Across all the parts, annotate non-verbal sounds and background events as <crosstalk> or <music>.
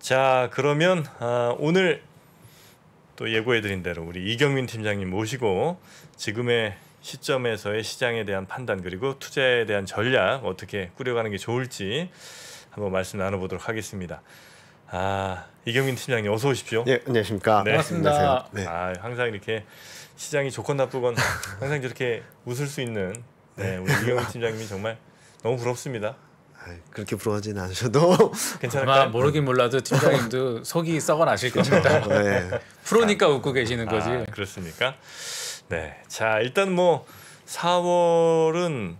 자 그러면 아, 오늘 또 예고해드린 대로 우리 이경민 팀장님 모시고 지금의 시점에서의 시장에 대한 판단 그리고 투자에 대한 전략 어떻게 꾸려가는 게 좋을지 한번 말씀 나눠보도록 하겠습니다. 아 이경민 팀장님 어서 오십시오. 네 안녕하십니까. 네. 반갑습니다. 네. 아 항상 이렇게 시장이 좋건 나쁘건 항상 저렇게 웃을 수 있는 네, 네, 우리 이경민 팀장님이 정말 너무 부럽습니다. 그렇게 부러워하지는 않으셔도 <laughs> 괜찮을까? 모르긴 몰라도 팀장님도 속이 썩어나실 겁니다. <laughs> 네. 프로니까 아, 웃고 계시는 아, 거지. 아, 그렇습니까? 네. 자 일단 뭐 4월은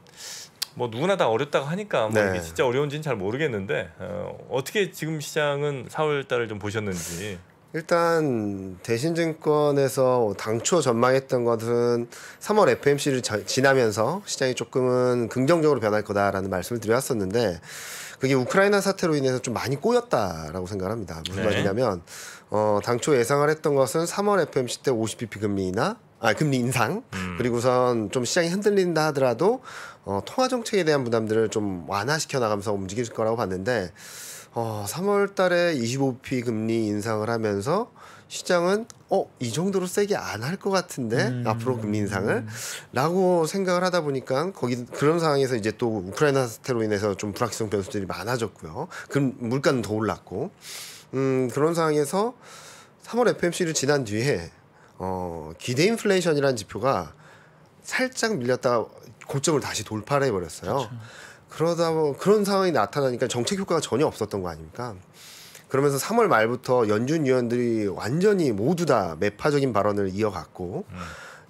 뭐 누구나 다 어렵다고 하니까 뭐 네. 이게 진짜 어려운지는 잘 모르겠는데 어, 어떻게 지금 시장은 4월 달을 좀 보셨는지 일단 대신증권에서 당초 전망했던 것은 3월 FMC를 지나면서 시장이 조금은 긍정적으로 변할 거다라는 말씀을 드렸었는데 그게 우크라이나 사태로 인해서 좀 많이 꼬였다라고 생각합니다. 무슨 네. 말이냐면 어 당초 예상을 했던 것은 3월 FMC 때 50bp 금리나 아 금리 인상 음. 그리고선 좀 시장이 흔들린다 하더라도 어 통화 정책에 대한 부담들을 좀 완화시켜 나가면서 움직일 거라고 봤는데 어, 3월 달에 25p 금리 인상을 하면서 시장은 어, 이 정도로 세게 안 할 것 같은데 음. 앞으로 금리 인상을 라고 생각을 하다 보니까 거기 그런 상황에서 이제 또 우크라이나 사태로 인해서 좀 불확실성 변수들이 많아졌고요. 그 물가는 더 올랐고. 음, 그런 상황에서 3월 FMC를 지난 뒤에 어, 기대 인플레이션이라는 지표가 살짝 밀렸다가 고점을 다시 돌파를 해버렸어요. 그렇죠. 그러다 뭐 그런 상황이 나타나니까 정책 효과가 전혀 없었던 거 아닙니까? 그러면서 3월 말부터 연준 위원들이 완전히 모두 다 매파적인 발언을 이어갔고 음.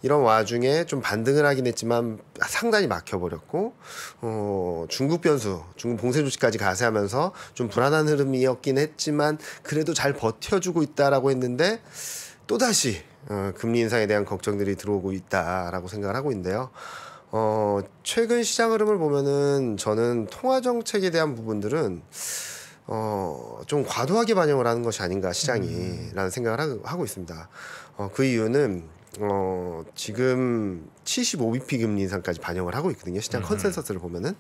이런 와중에 좀 반등을 하긴 했지만 상당히 막혀버렸고 어, 중국 변수, 중국 봉쇄 조치까지 가세하면서 좀 불안한 흐름이었긴 했지만 그래도 잘 버텨주고 있다라고 했는데 또 다시 어, 금리 인상에 대한 걱정들이 들어오고 있다라고 생각을 하고 있는데요. 어, 최근 시장 흐름을 보면은 저는 통화 정책에 대한 부분들은 어, 좀 과도하게 반영을 하는 것이 아닌가 시장이라는 생각을 하, 고 있습니다. 어, 그 이유는 어, 지금 75bp 금리 인상까지 반영을 하고 있거든요. 시장 음. 컨센서스를 보면은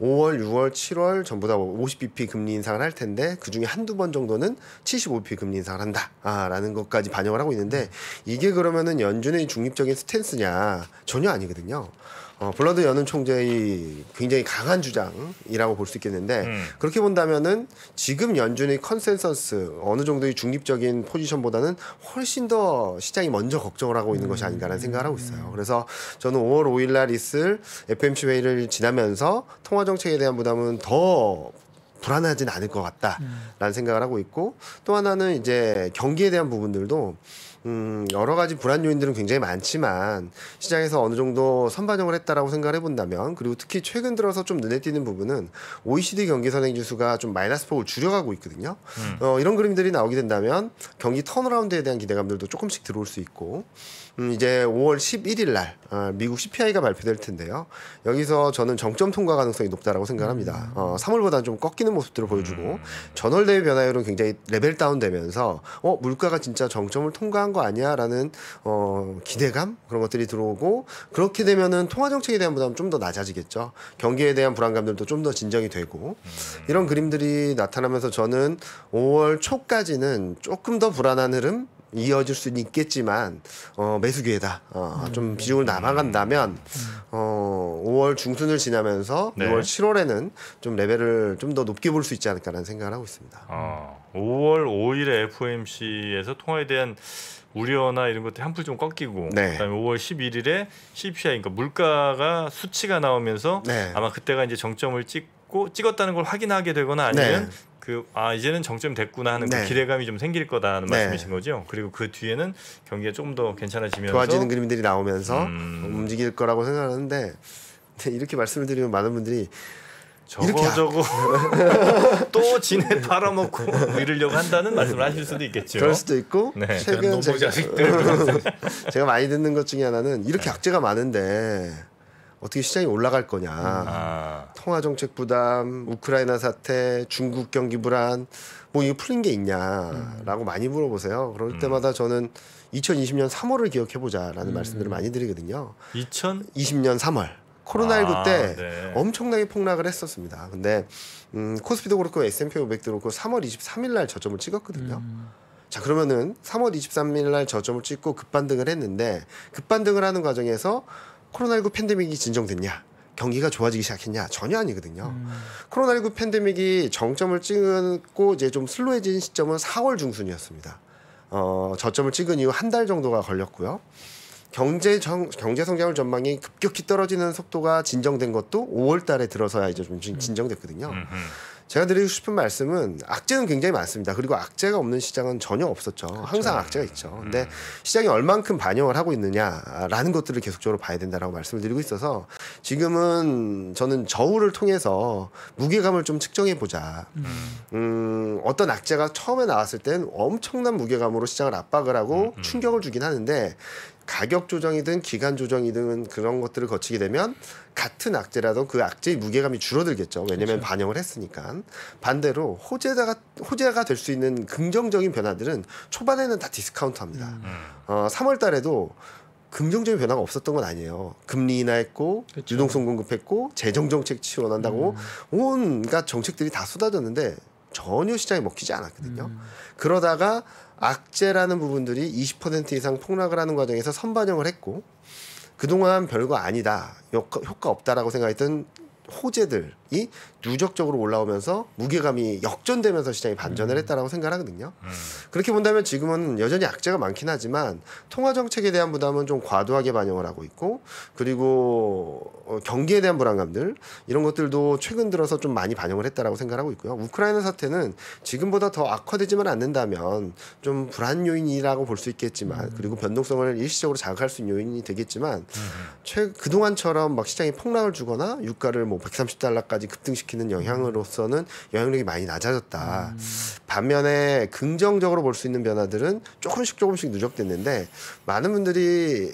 5월, 6월, 7월 전부 다 50bp 뭐 금리 인상을 할 텐데 그 중에 한두 번 정도는 75bp 금리 인상을 한다라는 아, 것까지 반영을 하고 있는데 이게 그러면은 연준의 중립적인 스탠스냐 전혀 아니거든요. 어, 블러드 연은 총재의 굉장히 강한 주장이라고 볼 수 있겠는데 음. 그렇게 본다면은 지금 연준의 컨센서스 어느 정도의 중립적인 포지션보다는 훨씬 더 시장이 먼저 걱정을 하고 있는 것이 아닌가라는 생각을 하고 있어요. 음. 그래서 저는 5월 5일 날 있을 FMC 회의를 지나면서 통화 정책에 대한 부담은 더 불안하진 않을 것 같다라는 음. 생각을 하고 있고 또 하나는 이제 경기에 대한 부분들도 음, 여러 가지 불안 요인들은 굉장히 많지만 시장에서 어느 정도 선반영을 했다라고 생각을 해본다면 그리고 특히 최근 들어서 좀 눈에 띄는 부분은 OECD 경기 선행 지수가 좀 마이너스 폭을 줄여가고 있거든요. 음. 어, 이런 그림들이 나오게 된다면 경기 턴어라운드에 대한 기대감들도 조금씩 들어올 수 있고 음, 이제 5월 11일 날 어, 미국 CPI가 발표될 텐데요. 여기서 저는 정점 통과 가능성이 높다라고 생각합니다. 어, 3월보다는 좀 꺾이는 모습들을 보여주고 음. 전월 대비 변화율은 굉장히 레벨 다운되면서 어 물가가 진짜 정점을 통과한 거 아니야라는 어, 기대감 그런 것들이 들어오고 그렇게 되면은 통화 정책에 대한 부담 좀더 낮아지겠죠. 경기에 대한 불안감들도 좀 더 진정이 되고 음. 이런 그림들이 나타나면서 저는 5월 초까지는 조금 더 불안한 흐름 이어질 수는 있겠지만 어, 매수 기회다. 어, 음. 좀 비중을 남아간다면 음. 어, 5월 중순을 지나면서 네. 6월 7월에는 좀 레벨을 좀 더 높게 볼 수 있지 않을까라는 생각을 하고 있습니다. 어, 아, 5월 5일에 FOMC에서 통화에 대한 우려나 이런 것들 이 한풀 좀 꺾이고 네. 그다음에 5월 11일에 CPI 그러니까 물가가 수치가 나오면서 네. 아마 그때가 이제 정점을 찍고 찍었다는 걸 확인하게 되거나 아니면 네. 그아 이제는 정점 됐구나 하는 그 네. 그 기대감이 좀 생길 거다 하는 네. 말씀이신 거죠. 그리고 그 뒤에는 경기가 조금 더 괜찮아지면서 좋아지는 그림들이 나오면서 음... 움직일 거라고 생각하는데 이렇게 말씀을 드리면 많은 분들이 저거 저거 <laughs> 또 지네 팔아먹고 뭐 <laughs> 이러려고 한다는 말씀을 하실 수도 있겠죠. 그럴 수도 있고 네. 최근 제가, <laughs> 제가 많이 듣는 것 중에 하나는 이렇게 네. 악재가 많은데 어떻게 시장이 올라갈 거냐. 음. 아. 통화 정책 부담, 우크라이나 사태, 중국 경기 불안 뭐이거 풀린 게 있냐라고 음. 많이 물어보세요. 그럴 음. 때마다 저는 2020년 3월을 기억해 보자라는 음. 말씀들을 많이 드리거든요. 2020년 3월. 코로나19 아, 때 네. 엄청나게 폭락을 했었습니다. 근데 음, 코스피도 그렇고 S&P 500도 그렇고 3월 23일 날 저점을 찍었거든요. 음. 자 그러면은 3월 23일 날 저점을 찍고 급반등을 했는데 급반등을 하는 과정에서 코로나19 팬데믹이 진정됐냐? 경기가 좋아지기 시작했냐? 전혀 아니거든요. 음. 코로나19 팬데믹이 정점을 찍고 이제 좀 슬로해진 시점은 4월 중순이었습니다. 어, 저점을 찍은 이후 한 달 정도가 걸렸고요. 경제 정, 경제 성장률 전망이 급격히 떨어지는 속도가 진정된 것도 5월 달에 들어서야 이제 좀 진정됐거든요. 음. 제가 드리고 싶은 말씀은 악재는 굉장히 많습니다. 그리고 악재가 없는 시장은 전혀 없었죠. 그렇죠. 항상 악재가 있죠. 음. 근데 음. 시장이 얼만큼 반영을 하고 있느냐라는 것들을 계속적으로 봐야 된다라고 말씀을 드리고 있어서 지금은 저는 저울을 통해서 무게감을 좀 측정해 보자. 음. 음. 어떤 악재가 처음에 나왔을 땐 엄청난 무게감으로 시장을 압박을 하고 음. 음. 충격을 주긴 하는데 가격 조정이든 기간 조정이든 그런 것들을 거치게 되면 같은 악재라도 그 악재의 무게감이 줄어들겠죠. 왜냐면 그렇죠. 반영을 했으니까. 반대로 호재가 다 호재가 될 수 있는 긍정적인 변화들은 초반에는 다 디스카운트합니다. 음. 음. 어, 3월 달에도 긍정적인 변화가 없었던 건 아니에요. 금리 인하했고 그렇죠. 유동성 공급했고 재정 정책 지원한다고 음. 온갖 정책들이 다 쏟아졌는데 전혀 시장에 먹히지 않았거든요. 음. 그러다가 악재라는 부분들이 20% 이상 폭락을 하는 과정에서 선반영을 했고 그동안 별거 아니다 효과, 효과 없다라고 생각했던 호재들 이 누적적으로 올라오면서 무게감이 역전되면서 시장이 반전을 음. 했다라고 생각하거든요. 음. 그렇게 본다면 지금은 여전히 악재가 많긴 하지만 통화 정책에 대한 부담은 좀 과도하게 반영을 하고 있고 그리고 어, 경기에 대한 불안감들 이런 것들도 최근 들어서 좀 많이 반영을 했다라고 생각하고 있고요. 우크라이나 사태는 지금보다 더 악화되지만 않는다면 좀 불안 요인이라고 볼 수 있겠지만 음. 그리고 변동성을 일시적으로 자극할 수 있는 요인이 되겠지만 음, 최 그동안처럼 막 시장이 폭락을 주거나 유가를 뭐 130달러까지 가격까지 급등시키는 영향으로서는 영향력이 많이 낮아졌다. 음. 반면에 긍정적으로 볼 수 있는 변화들은 조금씩 조금씩 누적됐는데 많은 분들이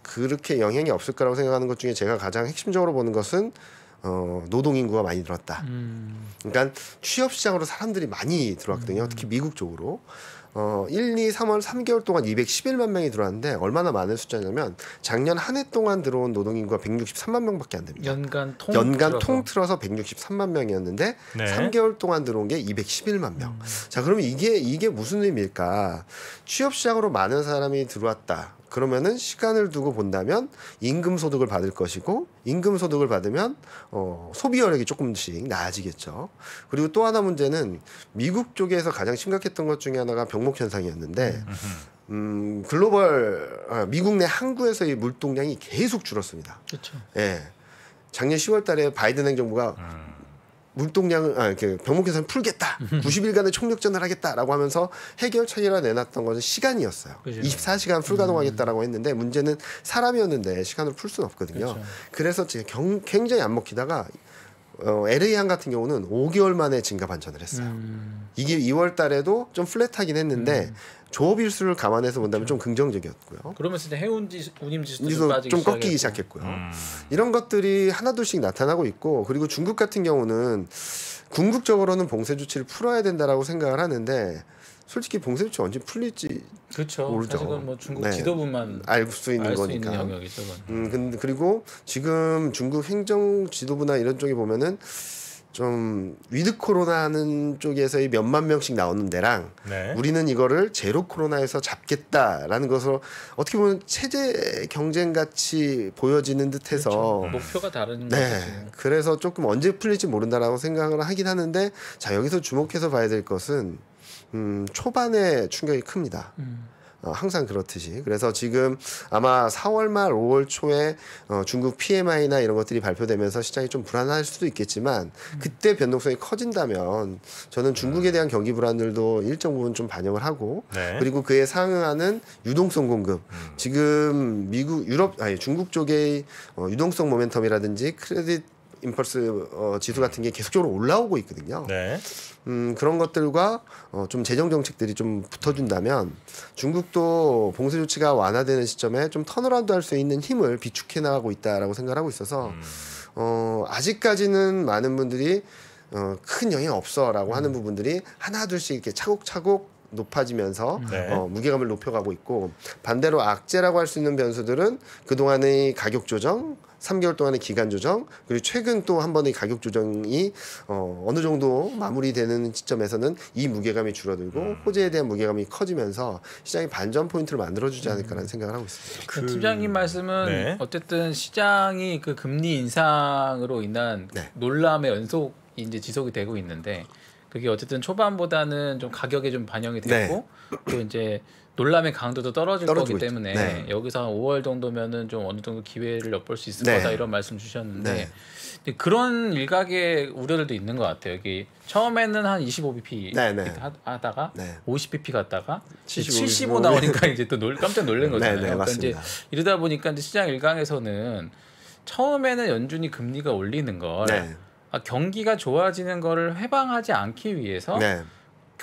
그렇게 영향이 없을 거라고 생각하는 것 중에 제가 가장 핵심적으로 보는 것은 어, 노동 인구가 많이 늘었다. 음. 그러니까 취업 시장으로 사람들이 많이 들어왔거든요. 음. 특히 미국 쪽으로. 어, 1, 2, 3월 3개월 동안 211만 명이 들어왔는데 얼마나 많은 숫자냐면 작년 한 해 동안 들어온 노동 인구가 163만 명밖에 안 됩니다. 연간 통 연간 통틀어서 163만 명이었는데 네. 3개월 동안 들어온 게 211만 명. 음. 자, 그러면 이게 이게 무슨 의미일까? 취업 시장으로 많은 사람이 들어왔다. 그러면은 시간을 두고 본다면 임금 소득을 받을 것이고 임금 소득을 받으면 어, 소비 여력이 조금씩 나아지겠죠. 그리고 또 하나 문제는 미국 쪽에서 가장 심각했던 것 중에 하나가 병목 현상이었는데 음, 글로벌 아, 미국 내 항구에서의 물동량이 계속 줄었습니다. 그렇 예. 작년 10월 달에 바이든 행정부가 음. 물동량을 아, 그 병목 계산 풀겠다. 90일간의 음. 총력전을 하겠다라고 하면서 해결 책이라 내놨던 것은 시간이었어요. 그죠. 24시간 풀가동하겠다라고 음. 했는데 문제는 사람이었는데 시간을 풀 수는 없거든요. 그렇죠. 그래서 제금 경, 굉장히 안 먹히다가 어, LA항 같은 경우는 5개월 만에 증가 반전을 했어요. 음. 이게 2월 달에도 좀 플랫하긴 했는데 음. 조업 일수를 감안해서 본다면 그렇죠. 좀 긍정적이었고요. 그러면서 이제 해운 운임지수도 좀 꺾이기 시작했고요. 음. 이런 것들이 하나둘씩 나타나고 있고 그리고 중국 같은 경우는 궁극적으로는 봉쇄 조치를 풀어야 된다라고 생각을 하는데 솔직히 봉쇄조치 언제 풀릴지 그렇죠. 모르죠. 사실은 뭐 중국 네. 지도부만 알수 있는 거니까. 있는 영역이죠, 음, 근데 그리고 지금 중국 행정 지도부나 이런 쪽에 보면은 좀 위드 코로나는 쪽에서의 몇만 명씩 나오는 데랑 네. 우리는 이거를 제로 코로나에서 잡겠다라는 것으로 어떻게 보면 체제 경쟁 같이 보여지는 듯해서 그렇죠. 뭐 목표가 다른 네 거죠. 그래서 조금 언제 풀릴지 모른다라고 생각을 하긴 하는데 자 여기서 주목해서 봐야 될 것은 음, 초반에 충격이 큽니다. 음. 어, 항상 그렇듯이. 그래서 지금 아마 4월 말 5월 초에 어, 중국 PMI나 이런 것들이 발표되면서 시장이 좀 불안할 수도 있겠지만 음. 그때 변동성이 커진다면 저는 중국에 음. 대한 경기 불안들도 일정 부분 좀 반영을 하고 네. 그리고 그에 상응하는 유동성 공급. 음. 지금 미국, 유럽, 아니 중국 쪽의 어, 유동성 모멘텀이라든지 크레딧 임펄스 어, 지수 같은 게 계속적으로 올라오고 있거든요. 네. 음, 그런 것들과 어, 좀 재정 정책들이 좀 붙어준다면 중국도 봉쇄 조치가 완화되는 시점에 좀 턴어라운드 할 수 있는 힘을 비축해 나가고 있다라고 생각하고 있어서 음. 어, 아직까지는 많은 분들이 어, 큰 영향 없어라고 음. 하는 부분들이 하나 둘씩 이렇게 차곡차곡 높아지면서 음. 네. 어, 무게감을 높여가고 있고 반대로 악재라고 할 수 있는 변수들은 그동안의 가격 조정 3개월 동안의 기간 조정 그리고 최근 또 한 번의 가격 조정이 어, 어느 정도 마무리되는 시점에서는 이 무게감이 줄어들고 음. 호재에 대한 무게감이 커지면서 시장이 반전 포인트를 만들어주지 음. 않을까라는 생각을 하고 있습니다. 그, 팀장님 그, 말씀은 네. 어쨌든 시장이 그 금리 인상으로 인한 네. 논란의 연속이 이제 지속이 되고 있는데 그게 어쨌든 초반보다는 좀 가격에 좀 반영이 됐고 네. 또 이제 놀람의 강도도 떨어질 거기 때문에 네. 여기서 한 5월 정도면은 좀 어느 정도 기회를 엿볼 수 있을 네. 거다 이런 말씀 주셨는데 네. 그런 일각의 우려들도 있는 것 같아요. 여기 처음에는 한 25bp 하다가 50bp 갔다가 75, 7 나오니까 이제 또 놀, 깜짝 놀란 거잖아요. 그러니까 이제 이러다 보니까 이제 시장 일각에서는 처음에는 연준이 금리가 올리는 걸 아, 경기가 좋아지는 거를 회방하지 않기 위해서 네.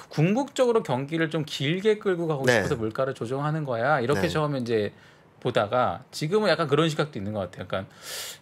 궁극적으로 경기를 좀 길게 끌고 가고 네. 싶어서 물가를 조정하는 거야. 이렇게 네. 처음에 이제 보다가 지금은 약간 그런 시각도 있는 것 같아요. 약간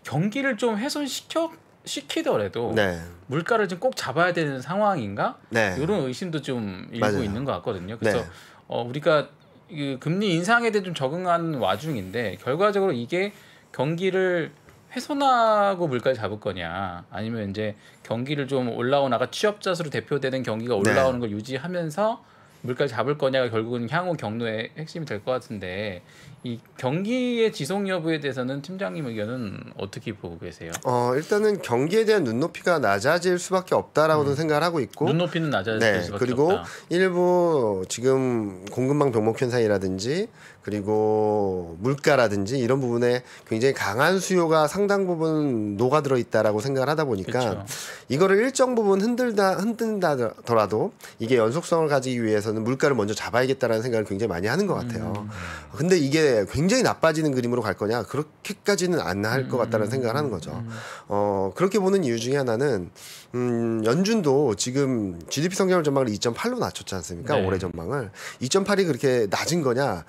경기를 좀 훼손시켜 시키더라도 네. 물가를 좀 꼭 잡아야 되는 상황인가? 네. 이런 의심도 좀 일고 맞아요. 있는 것 같거든요. 네. 그래서 어, 우리가 그 금리 인상에 대해 좀 적응한 와중인데 결과적으로 이게 경기를 훼손하고 물가를 잡을 거냐 아니면 이제 경기를 좀 올라오나가 취업자수로 대표되는 경기가 네. 올라오는 네. 걸 유지하면서 물가를 잡을 거냐가 결국은 향후 경로의 핵심이 될 것 같은데 이 경기의 지속 여부에 대해서는 팀장님 의견은 어떻게 보고 계세요? 어 일단은 경기에 대한 눈높이가 낮아질 수밖에 없다라고는 음. 생각을 하고 있고 눈높이는 낮아질 네, 수밖에 그리고 없다. 일부 지금 공급망 병목 현상이라든지 그리고 물가라든지 이런 부분에 굉장히 강한 수요가 상당 부분 녹아들어 있다라고 생각을 하다 보니까 그렇죠. 이거를 일정 부분 흔들다 흔든다더라도 이게 연속성을 가지기 위해서는 물가를 먼저 잡아야겠다라는 생각을 굉장히 많이 하는 것 같아요. 음. 근데 이게 굉장히 나빠지는 그림으로 갈 거냐 그렇게까지는 안 할 것 같다는 음. 생각을 하는 거죠. 음. 어 그렇게 보는 이유 중에 하나는 음 연준도 지금 GDP 성장률 전망을 2.8로 낮췄지 않습니까? 네. 올해 전망을 2.8이 그렇게 낮은 거냐?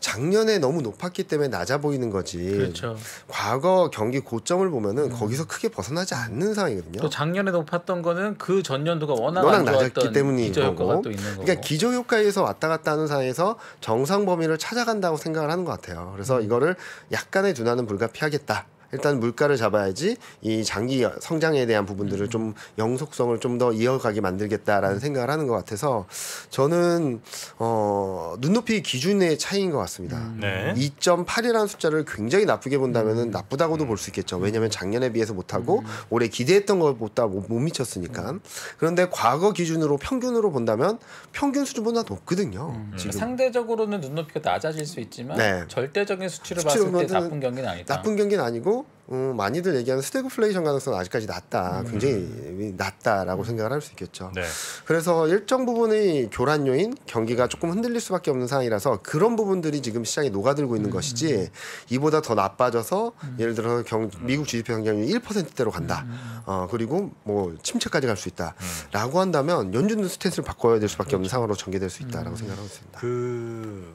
작년에 너무 높았기 때문에 낮아 보이는 거지. 그렇죠. 과거 경기 고점을 보면은 음. 거기서 크게 벗어나지 않는 상황이거든요. 또 작년에 높았던 거는 그 전년도가 워낙, 워낙 낮았기 때문인 거고. 그러니까 기저 효과에서 왔다 갔다 하는 상황에서 정상 범위를 찾아간다고 생각을 하는 것 같아요. 그래서 음. 이거를 약간의 둔화는 불가피하겠다. 일단 물가를 잡아야지 이 장기 성장에 대한 부분들을 좀 영속성을 좀 더 이어가게 만들겠다라는 생각을 하는 것 같아서 저는 어, 눈높이 기준의 차이인 것 같습니다. 음. 네. 2.8이라는 숫자를 굉장히 나쁘게 본다면은 음. 나쁘다고도 볼 수 있겠죠. 음. 왜냐하면 작년에 비해서 못하고 음. 올해 기대했던 것보다 못, 못 미쳤으니까. 그런데 과거 기준으로 평균으로 본다면 평균 수준보다 높거든요. 음. 그러니까 지금 상대적으로는 눈높이가 낮아질 수 있지만 네. 절대적인 수치로, 수치로 봤을 때 나쁜 경기는 아니다. 나쁜 경기는 아니고 음, 많이들 얘기하는 스태그플레이션 가능성은 아직까지 낮다. 음. 굉장히 낮다라고 생각을 할 수 있겠죠. 네. 그래서 일정 부분의 교란 요인, 경기가 조금 흔들릴 수밖에 없는 상황이라서 그런 부분들이 지금 시장에 녹아들고 있는 음. 것이지 음. 이보다 더 나빠져서 음. 예를 들어 경, 미국 GDP 성장률이 1%대로 간다. 어, 그리고 뭐 침체까지 갈 수 있다라고 한다면 연준도 스탠스를 바꿔야 될 수밖에 그렇죠. 없는 상황으로 전개될 수 있다라고 생각하고 있습니다. 그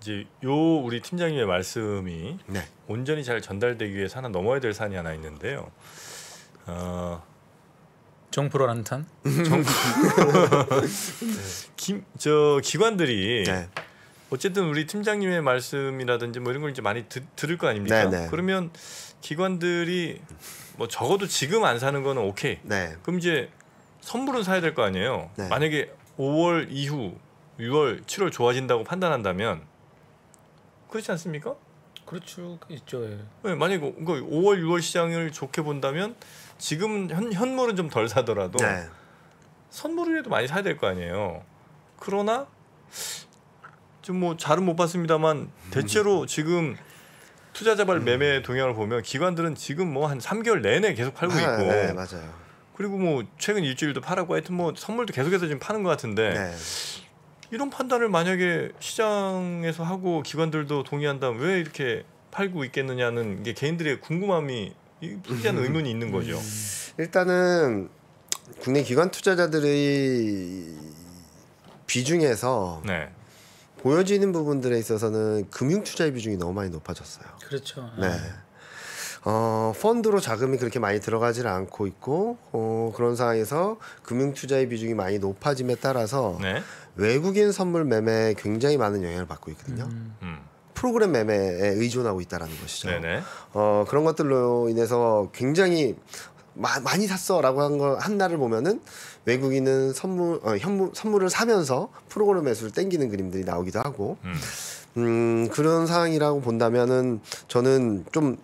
이제 요 우리 팀장님의 말씀이 네. 온전히 잘 전달되기 위해 하나 넘어야 될 산이 하나 있는데요. 어, 정프로 란탄 김저 기관들이 네. 어쨌든 우리 팀장님의 말씀이라든지 뭐 이런 걸 이제 많이 드, 들을 거 아닙니까? 네, 네. 그러면 기관들이 뭐 적어도 지금 안 사는 거는 오케이. 네. 그럼 이제 선물은 사야 될 거 아니에요. 네. 만약에 5월 이후 6월, 7월 좋아진다고 판단한다면 그렇지 않습니까? 그렇죠 있죠. 예. 네, 만약에 5월 6월 시장을 좋게 본다면 지금 현 현물은 좀 덜 사더라도 네. 선물을해도 많이 사야 될 거 아니에요. 그러나 좀뭐 잘은 못 봤습니다만 대체로 음. 지금 투자 자발 음. 매매 동향을 보면 기관들은 지금 뭐 한 3개월 내내 계속 팔고 네, 있고 네, 맞아요. 그리고 뭐 최근 일주일도 팔았고 하여튼 뭐 선물도 계속해서 지금 파는 것 같은데 네. 이런 판단을 만약에 시장에서 하고 기관들도 동의한다면 왜 이렇게 팔고 있겠느냐는 게 개인들의 궁금함이 풀리지 않는 음. 의문이 있는 거죠. 음. 일단은 국내 기관 투자자들의 비중에서 네. 보여지는 부분들에 있어서는 금융 투자의 비중이 너무 많이 높아졌어요. 그렇죠. 네. 아. 어, 펀드로 자금이 그렇게 많이 들어가질 않고 있고 어, 그런 상황에서 금융 투자의 비중이 많이 높아짐에 따라서 네. 외국인 선물 매매에 굉장히 많은 영향을 받고 있거든요. 음. 음. 프로그램 매매에 의존하고 있다라는 것이죠. 네네. 어, 그런 것들로 인해서 굉장히 마, 많이 샀어라고 한걸한 날을 보면은 외국인은 선물 어, 현물 선물을 사면서 프로그램 매수를 땡기는 그림들이 나오기도 하고 음. 음 그런 상황이라고 본다면은 저는 좀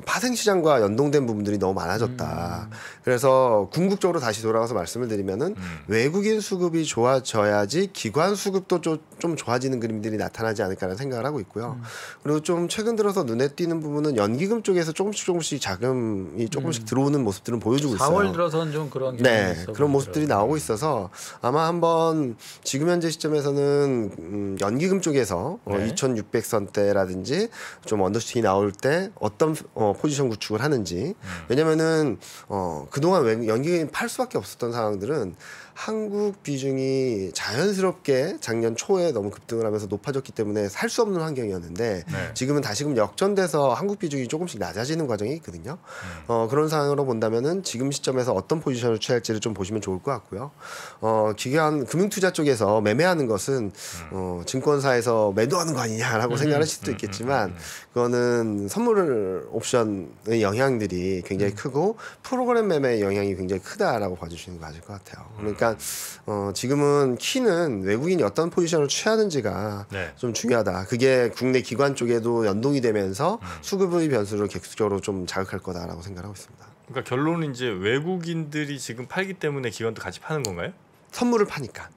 파생시장과 연동된 부분들이 너무 많아졌다. 음. 그래서 궁극적으로 다시 돌아가서 말씀을 드리면은 음. 외국인 수급이 좋아져야지 기관 수급도 좀, 좀 좋아지는 그림들이 나타나지 않을까라는 생각을 하고 있고요. 음. 그리고 좀 최근 들어서 눈에 띄는 부분은 연기금 쪽에서 조금씩 조금씩 자금이 조금씩 음. 들어오는 모습들은 보여주고 있어요. 4월 들어선 좀 그런 네 그런 모습들이 들어 나오고 네. 있어서 아마 한번 지금 현재 시점에서는 음, 연기금 쪽에서 뭐 네. 어, 2,600선대라든지 좀 언더슈팅이 나올 때 어떤 어, 어, 포지션 구축을 하는지. 왜냐면은 어, 그동안 연기인 팔 수밖에 없었던 상황들은 한국 비중이 자연스럽게 작년 초에 너무 급등을 하면서 높아졌기 때문에 살 수 없는 환경이었는데 네. 지금은 다시금 역전돼서 한국 비중이 조금씩 낮아지는 과정이 있거든요. 음. 어, 그런 상황으로 본다면은 지금 시점에서 어떤 포지션을 취할지를 좀 보시면 좋을 것 같고요. 어, 기관 금융투자 쪽에서 매매하는 것은 음. 어, 증권사에서 매도하는 거 아니냐라고 음. 생각할 수도 음. 있겠지만 음. 그거는 선물 옵션의 영향들이 굉장히 크고 프로그램 매매의 영향이 굉장히 크다라고 봐주시는 거 맞을 것 같아요. 그러니까 그러니까 어, 지금은 키는 외국인이 어떤 포지션을 취하는지가 네. 좀 중요하다. 그게 국내 기관 쪽에도 연동이 되면서 음. 수급의 변수를 객수적으로 좀 자극할 거다라고 생각하고 있습니다. 그러니까 결론은 이제 외국인들이 지금 팔기 때문에 기관도 같이 파는 건가요? 선물을 파니까.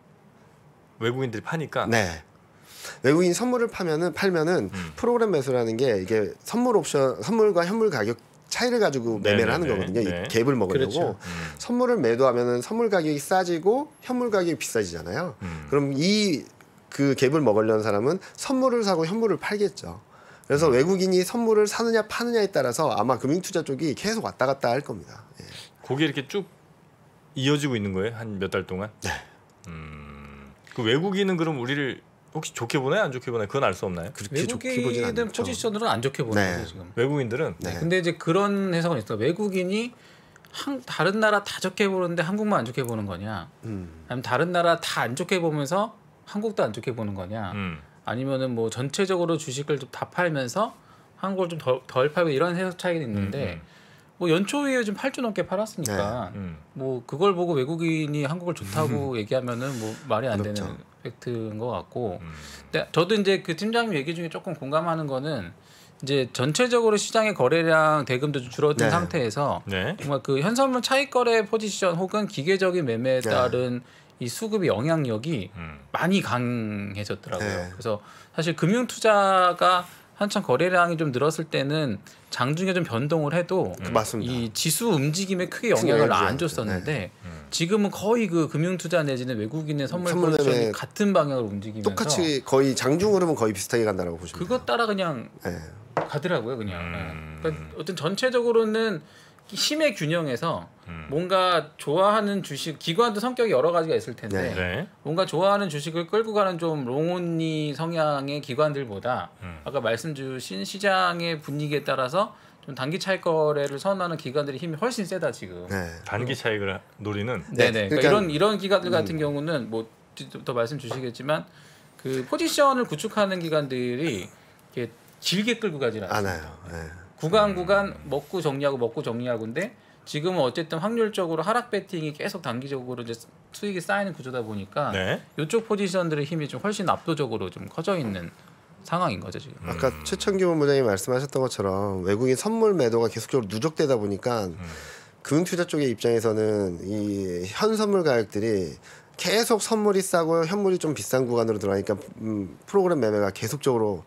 외국인들이 파니까. 네. 외국인 선물을 파면은 팔면은 음. 프로그램 매수라는 게 이게 선물 옵션 선물과 현물 가격 차이를 가지고 매매를 네네네. 하는 거거든요. 네. 이 갭을 먹으려고 그렇죠. 음. 선물을 매도하면은 선물 가격이 싸지고 현물 가격이 비싸지잖아요. 음. 그럼 이 그 갭을 먹으려는 사람은 선물을 사고 현물을 팔겠죠. 그래서 음. 외국인이 선물을 사느냐 파느냐에 따라서 아마 금융투자 쪽이 계속 왔다 갔다 할 겁니다. 예. 그게 이렇게 쭉 이어지고 있는 거예요? 한 몇 달 동안? 네. 음. 그 외국인은 그럼 우리를 혹시 좋게 보나요? 안 좋게 보나요? 그건 알 수 없나요? 그렇게 좋게 보진 포지션으로는 안 좋게 보는 네. 지금. 외국인들은. 네. 네. 근데 이제 그런 해석은 있어. 외국인이 한, 다른 나라 다 좋게 보는데 한국만 안 좋게 보는 거냐? 음. 아니면 다른 나라 다 안 좋게 보면서 한국도 안 좋게 보는 거냐? 음. 아니면은 뭐 전체적으로 주식을 좀 다 팔면서 한국을 좀 덜 팔고 이런 해석 차이는 음, 있는데 음. 뭐 연초에 지금 8주 넘게 팔았으니까 네. 음. 뭐 그걸 보고 외국인이 한국을 좋다고 <laughs> 얘기하면은 뭐 말이 안 그렇죠. 되는 팩트인 것 같고 음. 근데 저도 이제 그 팀장님 얘기 중에 조금 공감하는 거는 이제 전체적으로 시장의 거래량 대금도 줄어든 네. 상태에서 네. 정말 그 현선물 차익 거래 포지션 혹은 기계적인 매매에 네. 따른 이 수급의 영향력이 음. 많이 강해졌더라고요. 네. 그래서 사실 금융 투자가 한창 거래량이 좀 늘었을 때는 장중에 좀 변동을 해도 음. 이 지수 움직임에 크게 영향을 안 줬었는데 네. 음. 지금은 거의 그 금융투자 내지는 외국인의 선물 포지션이 같은 방향으로 움직이면서 똑같이 거의 장중 흐름은 거의 비슷하게 간다라고 보시면 그것 따라 그냥 네. 가더라고요 그냥 네. 음. 그러니까 어떤 전체적으로는 힘의 균형에서 음. 뭔가 좋아하는 주식 기관도 성격이 여러 가지가 있을 텐데 네. 네. 뭔가 좋아하는 주식을 끌고 가는 좀롱온니 성향의 기관들보다 음. 아까 말씀 주신 시장의 분위기에 따라서 좀 단기 차익 거래를 선호하는 기관들의 힘이 훨씬 세다 지금. 네. 단기 차익을 노리는. 네네. 네. 네. 그러니까, 그러니까, 이런 이런 기관들 같은 음. 경우는 뭐더 말씀 주시겠지만 그 포지션을 구축하는 기관들이 이렇게 길게 끌고 가지는 않아요. 네. 구간 구간 음. 먹고 정리하고 먹고 정리하고인데 지금은 어쨌든 확률적으로 하락 배팅이 계속 단기적으로 이제 수익이 쌓이는 구조다 보니까 네. 이쪽 포지션들의 힘이 좀 훨씬 압도적으로 좀 커져 있는 상황인 거죠 지금. 아까 음. 최천규 본부장님 말씀하셨던 것처럼 외국인 선물 매도가 계속적으로 누적되다 보니까 음. 금융투자 쪽의 입장에서는 이 현 선물 가격들이 계속 선물이 싸고 현물이 좀 비싼 구간으로 들어가니까 음, 프로그램 매매가 계속적으로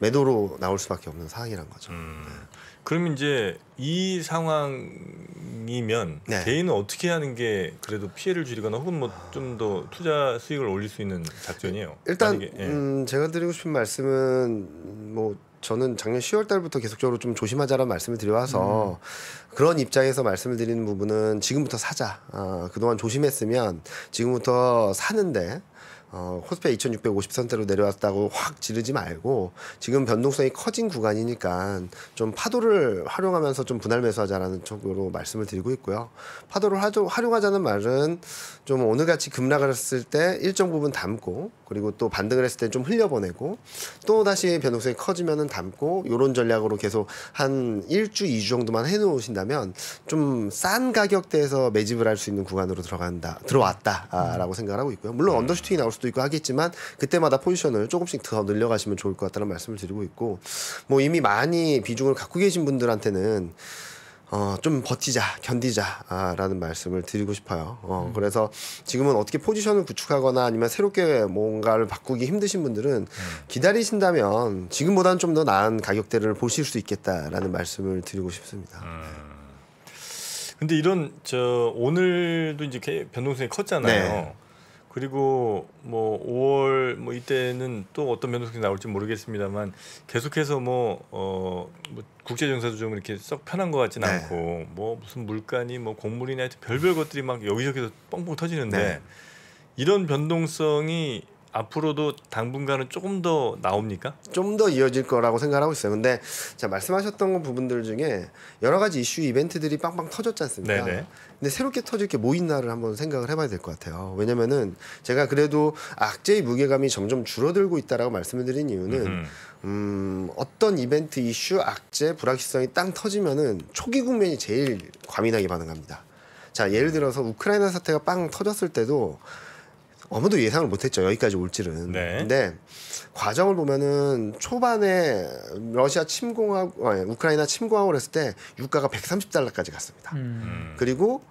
매도로 나올 수밖에 없는 상황이란 거죠. 음. 네. 그럼 이제 이 상황이면 네. 개인은 어떻게 하는 게 그래도 피해를 줄이거나 혹은 뭐 좀 더 투자 수익을 올릴 수 있는 작전이에요. 일단 만약에, 예. 음, 제가 드리고 싶은 말씀은 뭐 저는 작년 10월 달부터 계속적으로 좀 조심하자라는 말씀을 드려와서 음. 그런 입장에서 말씀을 드리는 부분은 지금부터 사자. 아, 그동안 조심했으면 지금부터 사는데 어, 코스피 2650선대로 내려왔다고 확 지르지 말고 지금 변동성이 커진 구간이니까 좀 파도를 활용하면서 좀 분할 매수하자라는 쪽으로 말씀을 드리고 있고요. 파도를 활용하자는 말은 좀 오늘같이 급락을 했을 때 일정 부분 담고 그리고 또 반등을 했을 때좀 흘려보내고 또 다시 변동성이 커지면은 담고 요런 전략으로 계속 한 1주, 2주 정도만 해 놓으신다면 좀 싼 가격대에서 매집을 할 수 있는 구간으로 들어간다. 들어왔다라고 음. 생각을 하고 있고요. 물론 네. 언더슈팅이 나올 수도 있고 하겠지만 그때마다 포지션을 조금씩 더 늘려가시면 좋을 것 같다는 말씀을 드리고 있고 뭐 이미 많이 비중을 갖고 계신 분들한테는 어, 좀 버티자, 견디자라는 아, 말씀을 드리고 싶어요. 어, 음. 그래서 지금은 어떻게 포지션을 구축하거나 아니면 새롭게 뭔가를 바꾸기 힘드신 분들은 음. 기다리신다면 지금보다는 좀 더 나은 가격대를 보실 수 있겠다라는 말씀을 드리고 싶습니다. 음. 근데 이런 저 오늘도 이제 변동성이 컸잖아요. 네. 그리고 뭐 5월 뭐 이때는 또 어떤 변동성이 나올지 모르겠습니다만 계속해서 뭐, 어, 뭐 국제 정세도 좀 이렇게 썩 편한 것 같지는 네. 않고 뭐 무슨 물가니 뭐 곡물이나 하여튼 별별 것들이 막 여기저기서 뻥뻥 터지는데 네. 이런 변동성이 앞으로도 당분간은 조금 더 나옵니까? 좀 더 이어질 거라고 생각하고 있어요. 근데 자 말씀하셨던 부분들 중에 여러 가지 이슈 이벤트들이 빵빵 터졌지 않습니까? 네네. 근데 새롭게 터질 게 뭐 있나를 한번 생각을 해봐야 될 것 같아요. 왜냐면은 제가 그래도 악재의 무게감이 점점 줄어들고 있다라고 말씀을 드린 이유는 음 어떤 이벤트 이슈 악재 불확실성이 땅 터지면은 초기 국면이 제일 과민하게 반응합니다. 자 예를 들어서 우크라이나 사태가 빵 터졌을 때도 아무도 예상을 못했죠 여기까지 올 줄은. 네. 근데 과정을 보면은 초반에 러시아 침공하고 아니, 우크라이나 침공하고 그랬을 때 유가가 130달러까지 갔습니다. 음. 그리고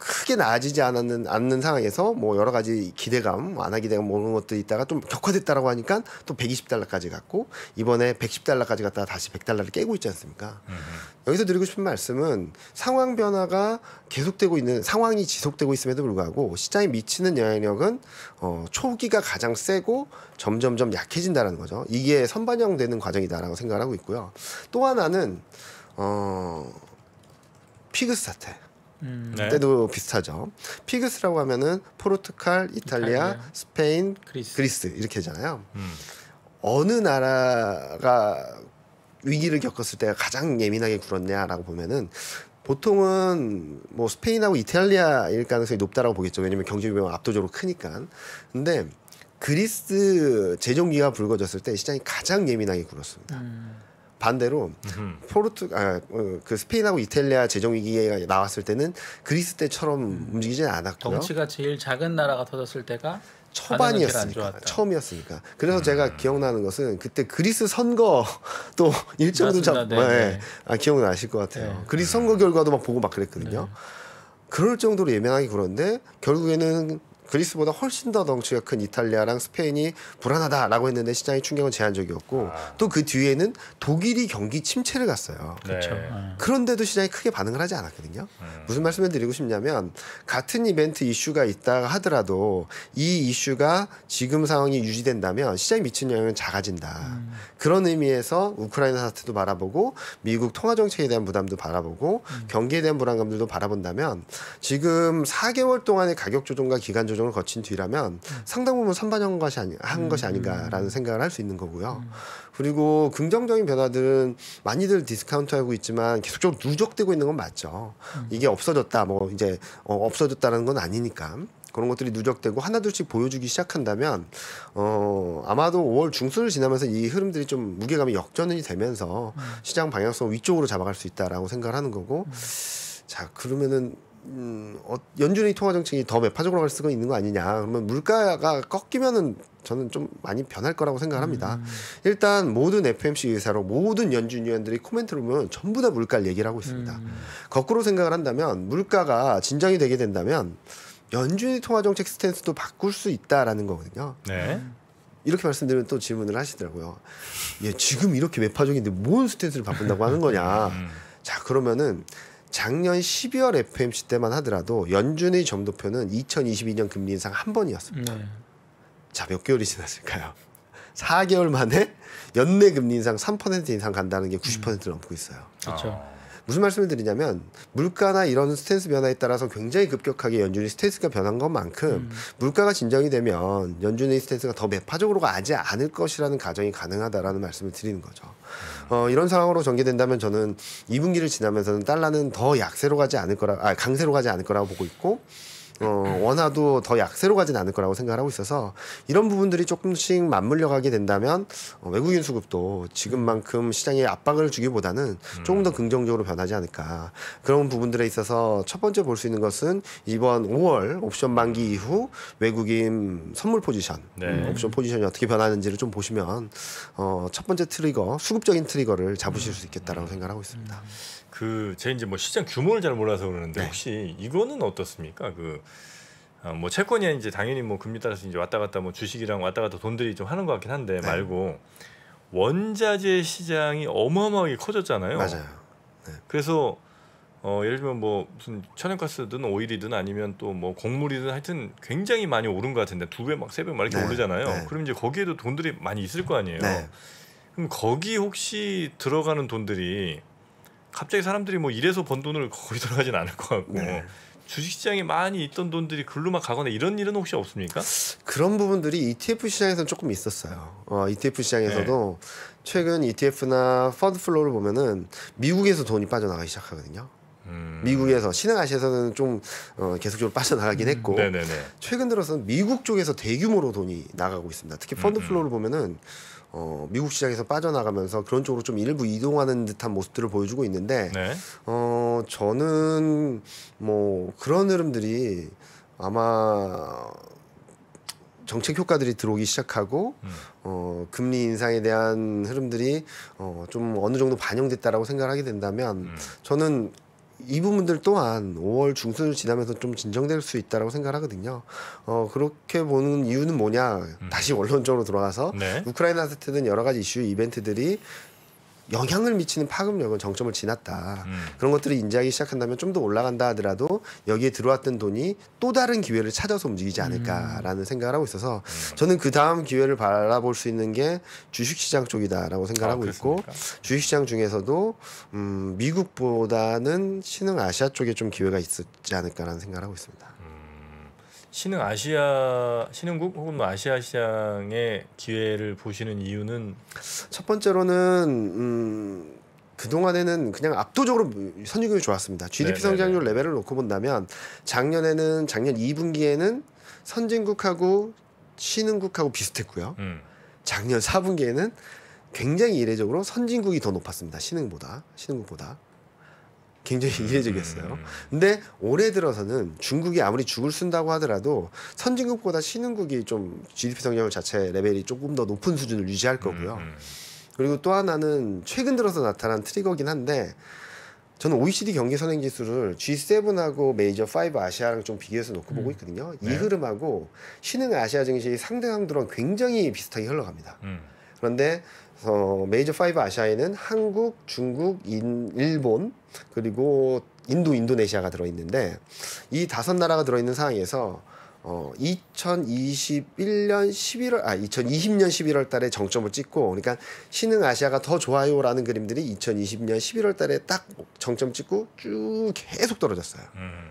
크게 나아지지 않았는 않는 상황에서 뭐 여러 가지 기대감, 뭐 안하 기대감 모르는 것이 있다가 좀 격화됐다라고 하니까 또 120달러까지 갔고 이번에 110달러까지 갔다가 다시 100달러를 깨고 있지 않습니까? 음. 여기서 드리고 싶은 말씀은 상황 변화가 계속되고 있는 상황이 지속되고 있음에도 불구하고 시장에 미치는 영향력은 어, 초기가 가장 세고 점점점 약해진다라는 거죠. 이게 선반영되는 과정이다라고 생각을 하고 있고요. 또 하나는 어 피그 스 사태. 음. 네. 때도 비슷하죠. 피그스라고 하면은 포르투갈, 이탈리아, 이탈리아. 스페인, 그리스. 그리스. 이렇게 되잖아요. 음. 어느 나라가 위기를 겪었을 때가 가장 예민하게 굴었냐라고 보면은 보통은 뭐 스페인하고 이탈리아일 가능성이 높다라고 보겠죠. 왜냐면 경제 규모가 압도적으로 크니까. 근데 그리스 재정기가 불거졌을 때 시장이 가장 예민하게 굴었습니다. 음. 반대로 음. 포르투 아그 어, 스페인하고 이탈리아 재정 위기가 나왔을 때는 그리스 때처럼 음. 움직이진 않았고요. 덩치가 제일 작은 나라가 터졌을 때가 초반이었으니까 처음이었으니까 그래서 음. 제가 기억나는 것은 그때 그리스 선거 <laughs> 또 일정도 참 네, 네, 네. 아, 기억나실 것 같아요. 네. 그리스 선거 결과도 막 보고 막 그랬거든요. 네. 그럴 정도로 예민하게 그런데 결국에는 그리스보다 훨씬 더 덩치가 큰 이탈리아랑 스페인이 불안하다라고 했는데 시장의 충격은 제한적이었고 아. 또그 뒤에는 독일이 경기 침체를 갔어요. 네. 그렇죠. 네. 그런데도 시장이 크게 반응을 하지 않았거든요. 음. 무슨 말씀을 드리고 싶냐면 같은 이벤트 이슈가 있다 하더라도 이 이슈가 지금 상황이 유지된다면 시장에 미치는 영향은 작아진다. 음. 그런 의미에서 우크라이나 사태도 바라보고 미국 통화 정책에 대한 부담도 바라보고 음. 경기에 대한 불안감들도 바라본다면 지금 4개월 동안의 가격 조정과 기간 조정 과정을 거친 뒤라면 상당 부분 선반영 것이 아니, 한 음, 것이 음. 아닌가라는 생각을 할 수 있는 거고요. 음. 그리고 긍정적인 변화들은 많이들 디스카운트하고 있지만 계속적으로 누적되고 있는 건 맞죠. 이게 없어졌다, 뭐 이제 어, 없어졌다는 건 아니니까. 그런 것들이 누적되고 하나둘씩 보여주기 시작한다면 어 아마도 5월 중순을 지나면서 이 흐름들이 좀 무게감이 역전이 되면서 시장 방향성 위쪽으로 잡아갈 수 있다라고 생각을 하는 거고 자 그러면은 음, 어, 연준의 통화 정책이 더 매파적으로 갈 수가 있는 거 아니냐. 그러면 물가가 꺾이면은 저는 좀 많이 변할 거라고 생각합니다. 을 음. 일단 모든 FMC 의사로 모든 연준 위원들이 코멘트를 보면 전부 다 물가를 얘기를 하고 있습니다. 음. 거꾸로 생각을 한다면 물가가 진정이 되게 된다면 연준의 통화 정책 스탠스도 바꿀 수 있다라는 거거든요. 네. 이렇게 말씀드리면 또 질문을 하시더라고요. 예, 지금 이렇게 매파적인데 뭔 스탠스를 바꾼다고 하는 거냐. 음. 자, 그러면은 작년 12월 FMC 때만 하더라도 연준의 점도표는 2022년 금리 인상 한 번이었습니다. 네. 자몇 개월이 지났을까요? 4개월 <laughs> 만에 연내 금리 인상 3% 이상 간다는 게90% 음. 넘고 있어요. 그렇죠. 무슨 말씀을 드리냐면 물가나 이런 스탠스 변화에 따라서 굉장히 급격하게 연준이 스탠스가 변한 것만큼 음. 물가가 진정이 되면 연준의 스탠스가 더 매파적으로 가지 않을 것이라는 가정이 가능하다라는 말씀을 드리는 거죠. 어, 이런 상황으로 전개된다면 저는 2분기를 지나면서는 달러는 더 약세로 가지 않을 거라, 아, 강세로 가지 않을 거라고 보고 있고 어, 원화도 더 약세로 가진 않을 거라고 생각하고 있어서 이런 부분들이 조금씩 맞물려 가게 된다면 어, 외국인 수급도 지금만큼 시장에 압박을 주기보다는 음. 조금 더 긍정적으로 변하지 않을까 그런 부분들에 있어서 첫 번째 볼 수 있는 것은 이번 5월 옵션 만기 이후 외국인 선물 포지션 네. 음, 옵션 포지션이 어떻게 변하는지를 좀 보시면 어, 첫 번째 트리거 수급적인 트리거를 잡으실 음. 수 있겠다라고 생각하고 있습니다. 그제 이제 뭐 시장 규모를 잘 몰라서 그러는데 네. 혹시 이거는 어떻습니까? 그 어, 뭐 채권이 이제 당연히 뭐 금리 따라서 이제 왔다 갔다 뭐 주식이랑 왔다 갔다 돈들이 좀 하는 것 같긴 한데 네. 말고 원자재 시장이 어마어마하게 커졌잖아요. 맞아요. 네. 그래서 어, 예를 들면 뭐 무슨 천연가스든 오일이든 아니면 또뭐 곡물이든 하여튼 굉장히 많이 오른 것 같은데 두 배 막 세 배 막 이렇게 네. 오르잖아요. 네. 그럼 이제 거기에도 돈들이 많이 있을 거 아니에요. 네. 그럼 거기 혹시 들어가는 돈들이 갑자기 사람들이 뭐 이래서 번 돈을 거기 들어가진 않을 것 같고 네. 주식시장에 많이 있던 돈들이 글로만 가거나 이런 일은 혹시 없습니까? 그런 부분들이 ETF 시장에서는 조금 있었어요. 어, ETF 시장에서도 네. 최근 ETF나 펀드 플로우를 보면은 미국에서 돈이 빠져나가기 시작하거든요. 음. 미국에서 신흥아시아에서는 좀 어, 계속적으로 빠져나가긴 음. 했고 음. 최근 들어서는 미국 쪽에서 대규모로 돈이 나가고 있습니다. 특히 펀드 플로우를 음, 음. 보면은 어, 미국 시장에서 빠져나가면서 그런 쪽으로 좀 일부 이동하는 듯한 모습들을 보여주고 있는데 네. 어, 저는 뭐 그런 흐름들이 아마 정책 효과들이 들어오기 시작하고 음. 어, 금리 인상에 대한 흐름들이 어, 좀 어느 정도 반영됐다라고 생각을 하게 된다면 음. 저는 이 부분들 또한 5월 중순을 지나면서 좀 진정될 수 있다라고 생각하거든요. 어 그렇게 보는 이유는 뭐냐? 음. 다시 원론적으로 돌아가서 네. 우크라이나 사태는 여러 가지 이슈 이벤트들이 영향을 미치는 파급력은 정점을 지났다. 음. 그런 것들을 인지하기 시작한다면 좀 더 올라간다 하더라도 여기에 들어왔던 돈이 또 다른 기회를 찾아서 움직이지 않을까라는 음. 생각을 하고 있어서 음. 저는 그 다음 기회를 바라볼 수 있는 게 주식시장 쪽이다라고 생각하고 을 아, 있고 주식시장 중에서도 음, 미국보다는 신흥 아시아 쪽에 좀 기회가 있지 었 않을까라는 생각을 하고 있습니다. 신흥 아시아 신흥국 혹은 뭐 아시아 시장의 기회를 보시는 이유는 첫 번째로는 음, 그동안에는 그냥 압도적으로 선유금이 좋았습니다. GDP 네네네. 성장률 레벨을 놓고 본다면 작년에는 작년 2분기에는 선진국하고 신흥국하고 비슷했고요. 음. 작년 4분기에는 굉장히 이례적으로 선진국이 더 높았습니다. 신흥보다 신흥국보다. 굉장히 음, 이례적이었어요. 음, 음. 근데 올해 들어서는 중국이 아무리 죽을 쓴다고 하더라도 선진국보다 신흥국이 좀 GDP 성장 자체 레벨이 조금 더 높은 수준을 유지할 거고요. 그리고 또 하나는 최근 들어서 나타난 트리거긴 한데 저는 OECD 경기 선행 지수를 G7하고 메이저 5 아시아랑 좀 비교해서 놓고 음. 보고 있거든요. 네. 이 흐름하고 신흥 아시아 증시의 상대강도랑 굉장히 비슷하게 흘러갑니다. 음. 그런데 어, 메이저 5 아시아에는 한국, 중국, 인, 일본 그리고 인도, 인도네시아가 들어있는데 이 다섯 나라가 들어있는 상황에서 어, 2021년 11월, 아, 2020년 11월 달에 정점을 찍고, 그러니까 신흥 아시아가 더 좋아요라는 그림들이 2020년 11월 달에 딱 정점 찍고 쭉 계속 떨어졌어요. 음.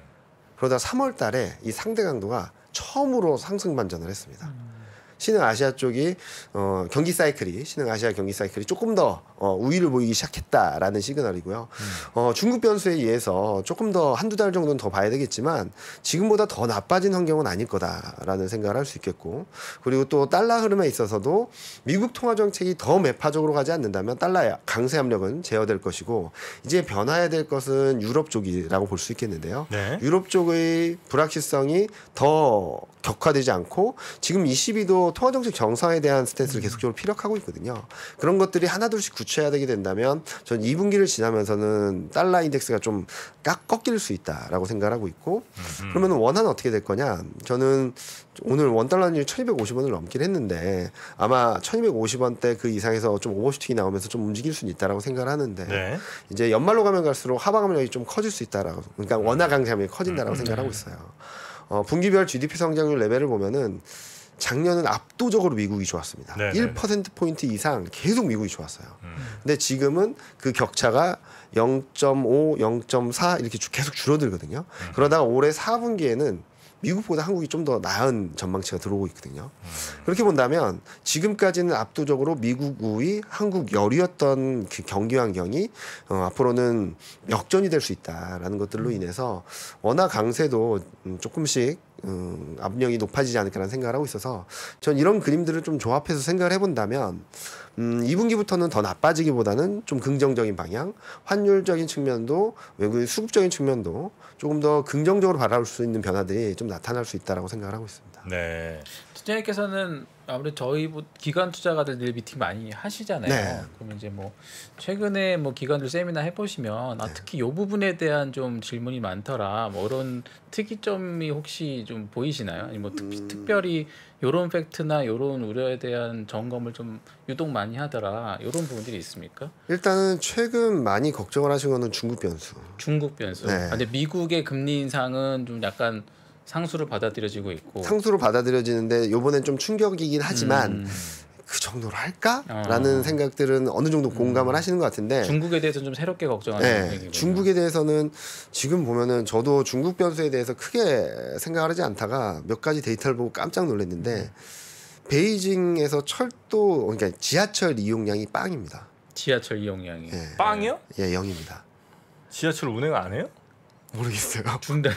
그러다 3월 달에 이 상대 강도가 처음으로 상승 반전을 했습니다. 음. 신흥 아시아 쪽이 어, 경기 사이클이 신흥 아시아 경기 사이클이 조금 더 어, 우위를 보이기 시작했다라는 시그널이고요. 음. 어, 중국 변수에 의해서 조금 더 한두 달 정도는 더 봐야 되겠지만 지금보다 더 나빠진 환경은 아닐 거다라는 생각을 할 수 있겠고 그리고 또 달러 흐름에 있어서도 미국 통화 정책이 더 매파적으로 가지 않는다면 달러 강세 압력은 제어될 것이고 이제 변화해야 될 것은 유럽 쪽이라고 볼 수 있겠는데요. 네. 유럽 쪽의 불확실성이 더 격화되지 않고 지금 22도 통화정책 정상에 대한 스탠스를 계속적으로 피력하고 있거든요. 그런 것들이 하나둘씩 구체화 되게 된다면 전 2분기를 지나면서는 달러 인덱스가 좀 깎, 꺾일 수 있다라고 생각하고 있고 그러면 원화는 어떻게 될 거냐? 저는 오늘 원달러는 1250원을 넘긴 했는데 아마 1250원대 그 이상에서 좀 오버슈팅이 나오면서 좀 움직일 수는 있다라고 생각을 하는데 네. 이제 연말로 가면 갈수록 하방 압력이 좀 커질 수 있다라고 그러니까 원화 강세압이 커진다라고 음, 음, 생각하고 네. 있어요. 어, 분기별 GDP 성장률 레벨을 보면은 작년은 압도적으로 미국이 좋았습니다. 네네. 1%포인트 이상 계속 미국이 좋았어요. 음. 근데 지금은 그 격차가 0.5, 0.4 이렇게 계속 줄어들거든요. 음. 그러다가 올해 4분기에는 미국보다 한국이 좀 더 나은 전망치가 들어오고 있거든요. 그렇게 본다면 지금까지는 압도적으로 미국의 한국 열이었던 그 경기 환경이 어, 앞으로는 역전이 될 수 있다라는 것들로 인해서 원화 강세도 음, 조금씩 음, 압력이 높아지지 않을까라는 생각을 하고 있어서 전 이런 그림들을 좀 조합해서 생각을 해본다면 음, 2분기부터는 더 나빠지기보다는 좀 긍정적인 방향, 환율적인 측면도 외국의 수급적인 측면도 조금 더 긍정적으로 바라볼 수 있는 변화들이 좀 나타날 수 있다라고 생각을 하고 있습니다. 네, 투자님께서는 아무래도 저희 기관 투자가들늘 미팅 많이 하시잖아요. 네. 그러면 이제 뭐 최근에 뭐 기관들 세미나 해보시면 아, 네. 특히 이 부분에 대한 좀 질문이 많더라. 뭐 이런 특이점이 혹시 좀 보이시나요? 아니 뭐 특, 음... 특별히 이런 팩트나 이런 우려에 대한 점검을 좀 유독 많이 하더라. 이런 부분들이 있습니까? 일단은 최근 많이 걱정을 하신 거는 중국 변수. 중국 변수. 네. 아, 근데 미국의 금리 인상은 좀 약간 상수로 받아들여지고 있고 상수로 받아들여지는데 요번엔 좀 충격이긴 하지만 음. 그 정도로 할까라는 어. 생각들은 어느 정도 공감을 음. 하시는 것 같은데 중국에 대해서 좀 새롭게 걱정하는 네, 중국에 대해서는 지금 보면은 저도 중국 변수에 대해서 크게 생각하지 을 않다가 몇 가지 데이터를 보고 깜짝 놀랐는데 음. 베이징에서 철도 그러니까 지하철 이용량이 빵입니다. 지하철 이용량이 네, 빵이요? 예, 예, 영입니다. 지하철 운행 안 해요? 모르겠어요. 중단이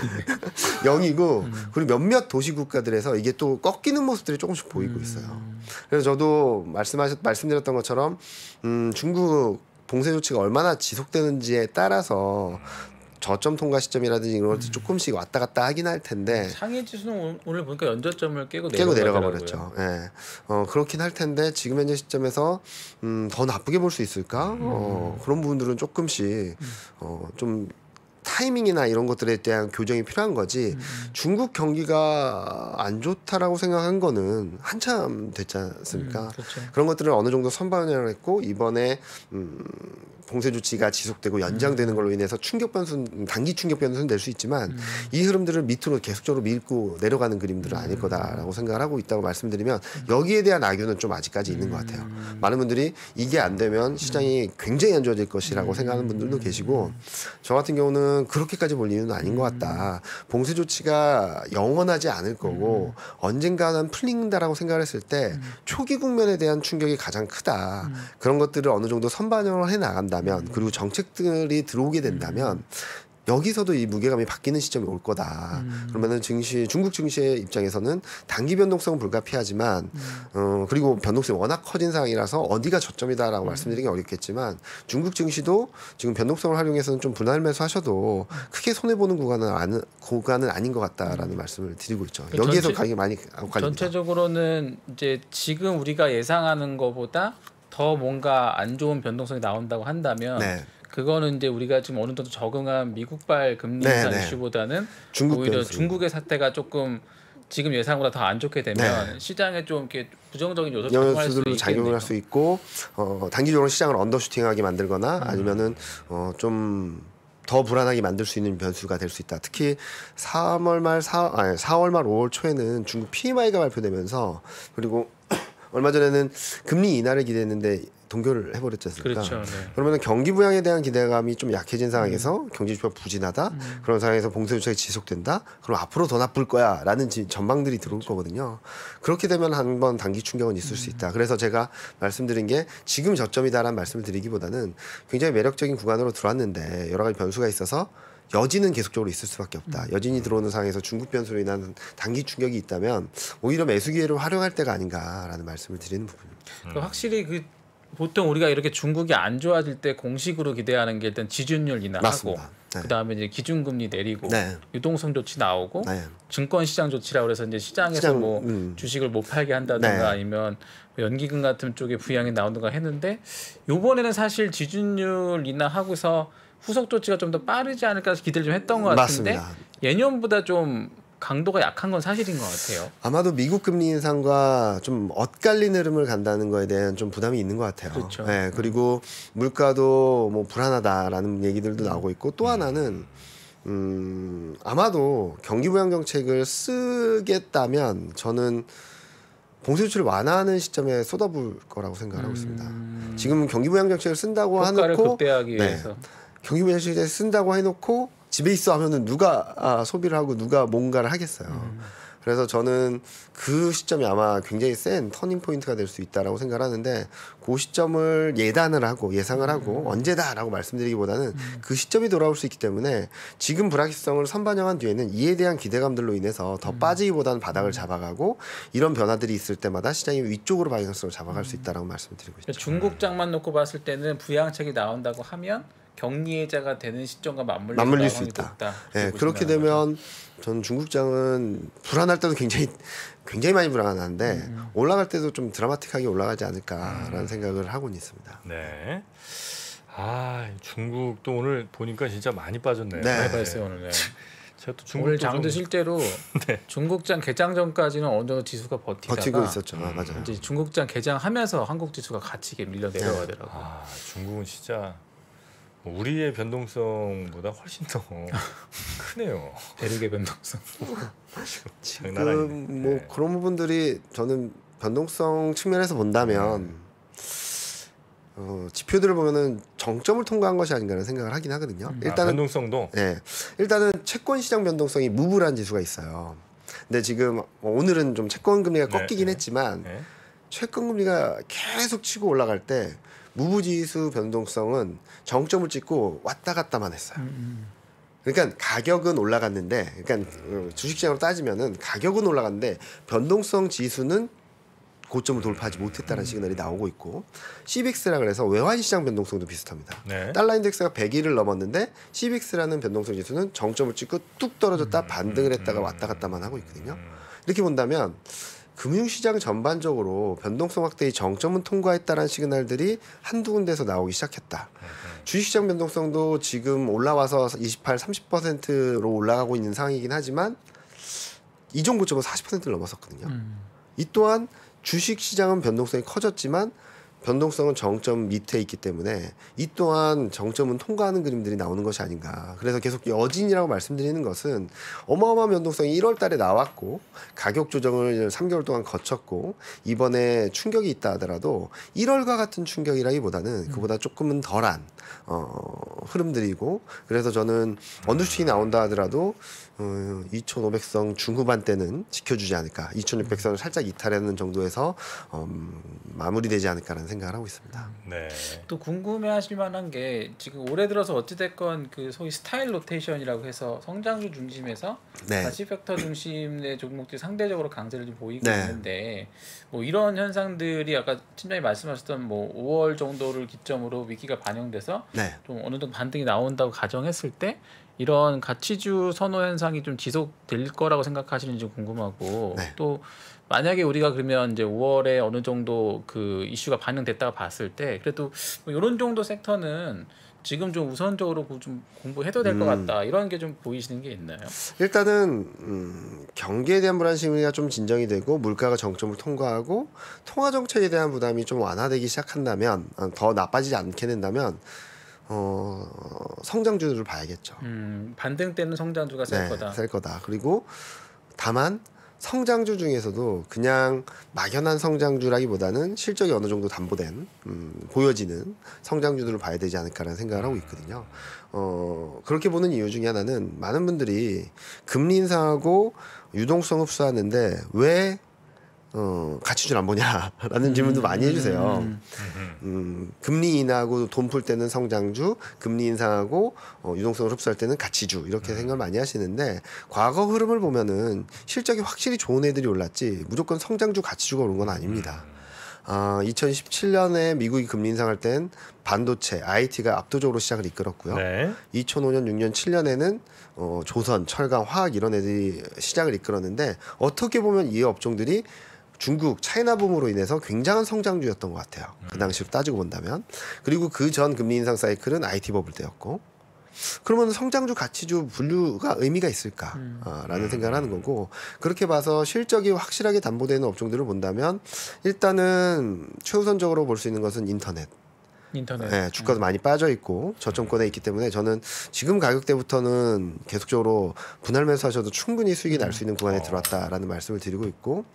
0이고 음. 그리고 몇몇 도시 국가들에서 이게 또 꺾이는 모습들이 조금씩 보이고 음. 있어요. 음. 그래서 저도 말씀하셨 말씀드렸던 것처럼 음, 중국 봉쇄 조치가 얼마나 지속되는지에 따라서 저점 통과 시점이라든지 이런 것들 음. 조금씩 왔다 갔다 하긴 할 텐데 음, 상해 지수는 오늘 보니까 연저점을 깨고, 깨고 내려가 버렸죠. 예. 네. 어 그렇긴 할 텐데 지금 현재 시점에서 음더 나쁘게 볼 수 있을까? 음. 어 그런 부분들은 조금씩 어좀 타이밍이나 이런 것들에 대한 교정이 필요한 거지 음. 중국 경기가 안 좋다라고 생각한 거는 한참 됐지 않습니까? 음, 그렇죠. 그런 것들을 어느 정도 선반영을 했고 이번에 음, 봉쇄 조치가 지속되고 연장되는 걸로 인해서 충격 변수는 단기 충격 변수는 낼수 있지만 음. 이 흐름들을 밑으로 계속적으로 밀고 내려가는 그림들은 아닐 음. 거다라고 생각을 하고 있다고 말씀드리면 여기에 대한 악유는 좀 아직까지 있는 것 같아요. 음. 많은 분들이 이게 안 되면 음. 시장이 굉장히 안 좋아질 것이라고 생각하는 분들도 계시고 저 같은 경우는 그렇게까지 볼 이유는 아닌 것 같다. 봉쇄 조치가 영원하지 않을 거고 언젠가는 풀린다라고 생각을 했을 때 초기 국면에 대한 충격이 가장 크다. 그런 것들을 어느 정도 선반영을 해 나간다. 된다면 그리고 정책들이 들어오게 된다면 여기서도 이 무게감이 바뀌는 시점이 올 거다. 음. 그러면은 증시 중국 증시의 입장에서는 단기 변동성은 불가피하지만 음. 어 그리고 변동성이 워낙 커진 상황이라서 어디가 저점이다라고 음. 말씀드리기 어렵겠지만 중국 증시도 지금 변동성을 활용해서는 좀 분할 매수하셔도 크게 손해 보는 구간은 아는 구간은 아닌 것 같다라는 음. 말씀을 드리고 있죠. 여기에서 전체, 가격이 많이 갈립 전체적으로는 이제 지금 우리가 예상하는 것보다 더 뭔가 안 좋은 변동성이 나온다고 한다면 네. 그거는 이제 우리가 지금 어느 정도 적응한 미국발 금리 네, 인상 네, 이슈보다는 중국 오히려 변수. 중국의 사태가 조금 지금 예상보다 더 안 좋게 되면 네. 시장에 좀 이렇게 부정적인 요소로 영들로 작용을 할수 있고 어, 단기적으로 시장을 언더슈팅하게 만들거나 음. 아니면은 어, 좀 더 불안하게 만들 수 있는 변수가 될 수 있다. 특히 3월 말 4, 아니, 4월 말 5월 초에는 중국 PMI가 발표되면서 그리고 얼마 전에는 금리 인하를 기대했는데 동결을 해버렸지 않습니까? 그렇죠, 네. 그러면 경기 부양에 대한 기대감이 좀 약해진 상황에서 음. 경제 지표가 부진하다 음. 그런 상황에서 봉쇄 조치가 지속된다 그럼 앞으로 더 나쁠 거야라는 전망들이 들어올 그렇죠. 거거든요. 그렇게 되면 한 번 단기 충격은 있을 음. 수 있다. 그래서 제가 말씀드린 게 지금 저점이다라는 말씀을 드리기보다는 굉장히 매력적인 구간으로 들어왔는데 여러 가지 변수가 있어서 여진은 계속적으로 있을 수밖에 없다. 음. 여진이 들어오는 상황에서 중국 변수로 인한 단기 충격이 있다면 오히려 매수 기회를 활용할 때가 아닌가라는 말씀을 드리는 부분입니다. 그 확실히 그 보통 우리가 이렇게 중국이 안 좋아질 때 공식으로 기대하는 게 일단 지준율 인하하고 네. 그다음에 이제 기준금리 내리고 네. 유동성 조치 나오고 네. 증권시장 조치라 그래서 이제 시장에서 시장, 뭐 음. 주식을 못 팔게 한다든가 네. 아니면 뭐 연기금 같은 쪽에 부양이 나오다든가 했는데 요번에는 사실 지준율 인하하고서 후속 조치가 좀 더 빠르지 않을까 기대를 좀 했던 것 같은데 맞습니다. 예년보다 좀 강도가 약한 건 사실인 것 같아요. 아마도 미국 금리 인상과 좀 엇갈린 흐름을 간다는 거에 대한 좀 부담이 있는 것 같아요. 그렇죠. 네, 그리고 물가도 뭐 불안하다라는 얘기들도 나오고 있고 또 하나는 음, 아마도 경기 부양 정책을 쓰겠다면 저는 봉쇄 수출 완화하는 시점에 쏟아부을 거라고 생각하고 음... 있습니다. 지금 경기 부양 정책을 쓴다고 하놓고 네, 경기부양실에 쓴다고 해놓고 집에 있어 하면은 누가 아, 소비를 하고 누가 뭔가를 하겠어요. 음. 그래서 저는 그 시점이 아마 굉장히 센 터닝 포인트가 될 수 있다라고 생각을 하는데 그 시점을 예단을 하고 예상을 하고 음. 언제다라고 말씀드리기보다는 음. 그 시점이 돌아올 수 있기 때문에 지금 불확실성을 선반영한 뒤에는 이에 대한 기대감들로 인해서 더 음. 빠지기보다는 바닥을 음. 잡아가고 이런 변화들이 있을 때마다 시장이 위쪽으로 방향성을 잡아갈 수 음. 있다라고 말씀드리고 있습니다. 중국장만 놓고 봤을 때는 부양책이 나온다고 하면 격리해자가 되는 시점과 맞물릴, 맞물릴 수 있다. 있다. 네, 예, 그렇게 되면 전 중국장은 불안할 때도 굉장히 굉장히 많이 불안한데 음. 올라갈 때도 좀 드라마틱하게 올라가지 않을까라는 음. 생각을 하고 있습니다. 네. 아 중국도 오늘 보니까 진짜 많이 빠졌네요. 네. 많이 빠졌어요 오늘. 네. 제가 또 중국 장도 좀... 실제로 <laughs> 네. 중국장 개장 전까지는 어느 정도 지수가 버티다가 버티고 있었죠. 음, 맞아요. 이제 중국장 개장하면서 한국 지수가 같이 밀려 내려가더라고요. 네. 아, 중국은 진짜 우리의 변동성보다 훨씬 더 <laughs> 크네요. 대륙의 변동성. 지금 그, 뭐 네. 그런 부분들이 저는 변동성 측면에서 본다면 음. 어, 지표들을 보면은 정점을 통과한 것이 아닌가라는 생각을 하긴 하거든요. 음. 아, 일단은 아, 변동성도. 네, 일단은 채권 시장 변동성이 무브란 지수가 있어요. 근데 지금 오늘은 좀 채권 금리가 네, 꺾이긴 네, 했지만 네. 채권 금리가 계속 치고 올라갈 때. 무부지수 변동성은 정점을 찍고 왔다 갔다만 했어요. 음, 음. 그러니까 가격은 올라갔는데, 그러니까 주식시장으로 따지면은 가격은 올라갔는데 변동성 지수는 고점을 돌파하지 못했다는 음. 시그널이 나오고 있고 CBX라 그래서 외환 시장 변동성도 비슷합니다. 네. 달러 인덱스가 100일을 넘었는데 CBX라는 변동성 지수는 정점을 찍고 뚝 떨어졌다 반등을 했다가 왔다 갔다만 하고 있거든요. 이렇게 본다면 금융시장 전반적으로 변동성 확대의 정점은 통과했다라는 시그널들이 한두 군데서 나오기 시작했다. 주식시장 변동성도 지금 올라와서 28, 30%로 올라가고 있는 상황이긴 하지만 이전 고점은 40%를 넘었었거든요. 음. 이 또한 주식시장은 변동성이 커졌지만 변동성은 정점 밑에 있기 때문에 이 또한 정점은 통과하는 그림들이 나오는 것이 아닌가. 그래서 계속 여진이라고 말씀드리는 것은 어마어마한 변동성이 1월 달에 나왔고 가격 조정을 3개월 동안 거쳤고 이번에 충격이 있다 하더라도 1월과 같은 충격이라기보다는 그보다 음. 조금은 덜한 어, 흐름들이고 그래서 저는 언더 수익이 나온다 하더라도 어, 2,500선 중후반 때는 지켜주지 않을까 2,600선을 살짝 이탈하는 정도에서 어, 마무리되지 않을까라는 생각을 하고 있습니다. 네. 또 궁금해하실 만한 게 지금 올해 들어서 어찌됐건 그 소위 스타일 로테이션이라고 해서 성장주 중심에서 네. 가치 팩터 중심의 종목들이 상대적으로 강세를 좀 보이고 네. 있는데 뭐 이런 현상들이 아까 팀장이 말씀하셨던 뭐 5월 정도를 기점으로 위기가 반영돼서 네. 좀 어느 정도 반등이 나온다고 가정했을 때 이런 가치주 선호 현상이 좀 지속될 거라고 생각하시는지 궁금하고 네. 또 만약에 우리가 그러면 이제 5월에 어느 정도 그 이슈가 반영됐다고 봤을 때 그래도 뭐 이런 정도 섹터는 지금 좀 우선적으로 좀 공부해도 될것 음. 같다 이런 게 좀 보이시는 게 있나요? 일단은 음, 경기에 대한 불안 심리가 좀 진정이 되고 물가가 정점을 통과하고 통화 정책에 대한 부담이 좀 완화되기 시작한다면 어, 더 나빠지지 않게 된다면 어, 성장주를 봐야겠죠. 음, 반등 때는 성장주가 셀 네, 거다. 셀 거다. 그리고 다만 성장주 중에서도 그냥 막연한 성장주라기보다는 실적이 어느 정도 담보된 음, 보여지는 성장주들을 봐야 되지 않을까라는 생각을 하고 있거든요. 어, 그렇게 보는 이유 중에 하나는 많은 분들이 금리 인상하고 유동성 흡수하는데 왜 어, 가치준 안 보냐라는 <laughs> 음. 질문도 많이 해주세요. 음. 음, 음 금리 인하고 돈 풀 때는 성장주, 금리 인상하고 어, 유동성을 흡수할 때는 가치주 이렇게 음. 생각을 많이 하시는데 과거 흐름을 보면은 실적이 확실히 좋은 애들이 올랐지 무조건 성장주, 가치주가 오른 건 아닙니다. 음. 아, 어, 2017년에 미국이 금리 인상할 땐 반도체, IT가 압도적으로 시장을 이끌었고요. 네. 2005년, 6년, 7년에는 어, 조선, 철강, 화학 이런 애들이 시장을 이끌었는데 어떻게 보면 이 업종들이 중국 차이나 붐으로 인해서 굉장한 성장주였던 것 같아요. 그 당시로 따지고 본다면 그리고 그 전 금리 인상 사이클은 IT 버블 때였고 그러면 성장주 가치주 분류가 의미가 있을까라는 음. 아, 생각을 하는 거고 그렇게 봐서 실적이 확실하게 담보되는 업종들을 본다면 일단은 최우선적으로 볼 수 있는 것은 인터넷 인터넷. 네, 주가도 네. 많이 빠져 있고 저점권에 있기 때문에 저는 지금 가격대부터는 계속적으로 분할 매수하셔도 충분히 수익이 날 수 있는 구간에 어. 들어왔다라는 말씀을 드리고 있고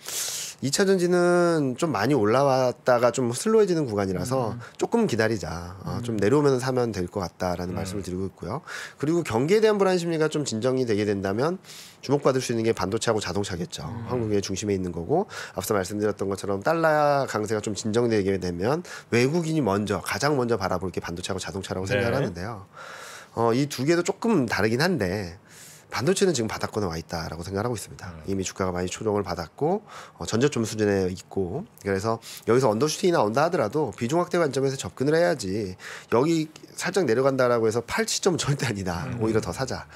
2차 전지는 좀 많이 올라왔다가 좀 슬로해지는 구간이라서 음. 조금 기다리자. 어, 좀 음. 내려오면 사면 될 것 같다라는 음. 말씀을 드리고 있고요. 그리고 경기에 대한 불안 심리가 좀 진정이 되게 된다면 주목받을 수 있는 게 반도체하고 자동차겠죠. 음. 한국의 중심에 있는 거고 앞서 말씀드렸던 것처럼 달러 강세가 좀 진정되게 되면 외국인이 먼저 가장 먼저 바라볼 게 반도체하고 자동차라고 네. 생각하는데요. 어, 이 두 개도 조금 다르긴 한데 반도체는 지금 바닥권에 와 있다라고 생각하고 있습니다. 음. 이미 주가가 많이 초정을 받았고 어, 전저점 수준에 있고 그래서 여기서 언더슈팅이 나온다 하더라도 비중 확대 관점에서 접근을 해야지 여기 살짝 내려간다라고 해서 팔치점 절대 아니다. 음. 오히려 더 사자.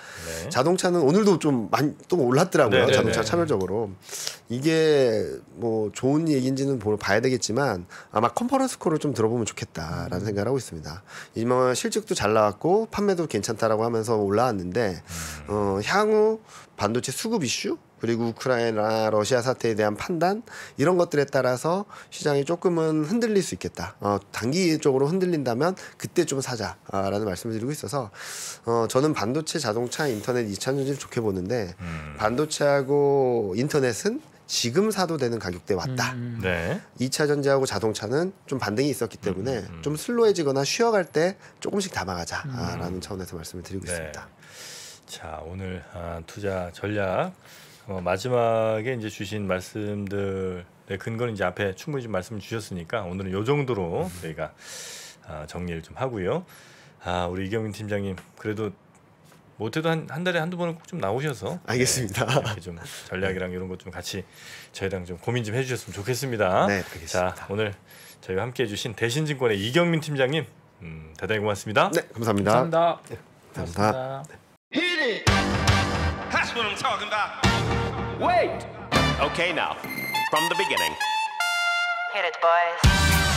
네. 자동차는 오늘도 좀 많이 또 올랐더라고요. 네네네. 네, 자동차 차별적으로 네. 이게 뭐 좋은 얘기인지는 봐야 되겠지만 아마 컨퍼런스 콜을 좀 들어보면 좋겠다라는 음. 생각을 하고 있습니다. 이번 실적도 잘 나왔고 판매도 괜찮다라고 하면서 올라왔는데 음. 어, 향후 반도체 수급 이슈 그리고 우크라이나 러시아 사태에 대한 판단 이런 것들에 따라서 시장이 조금은 흔들릴 수 있겠다. 어, 단기적으로 흔들린다면 그때 좀 사자라는 말씀을 드리고 있어서 어, 저는 반도체, 자동차, 인터넷 이차전지를 좋게 보는데 음. 반도체하고 인터넷은 지금 사도 되는 가격대에 왔다. 음. 음. 네. 2차 전지하고 자동차는 좀 반등이 있었기 음, 때문에 음, 음. 좀 슬로해지거나 쉬어갈 때 조금씩 담아가자라는 차원에서 말씀을 드리고 네. 있습니다. 자 오늘 아, 투자 전략 어, 마지막에 이제 주신 말씀들의 네, 근거는 이제 앞에 충분히 좀 말씀 을 주셨으니까 오늘은 요 정도로 저희가 아, 정리를 좀 하고요. 아 우리 이경민 팀장님 그래도 못해도 한, 한 달에 한두 번은 꼭 좀 나오셔서 네, 알겠습니다. 네, 이렇게 좀 전략이랑 이런 것 좀 같이 저희랑 좀 고민 좀 해주셨으면 좋겠습니다. 네, 알겠습니다. 자 오늘 저희와 함께해 주신 대신증권의 이경민 팀장님 음, 대단히 고맙습니다. 네, 감사합니다. 감사합니다. 네, 감사합니다. 감사합니다. Hit it! That's what I'm talking about. Wait! Okay, now, from the beginning. Hit it, boys.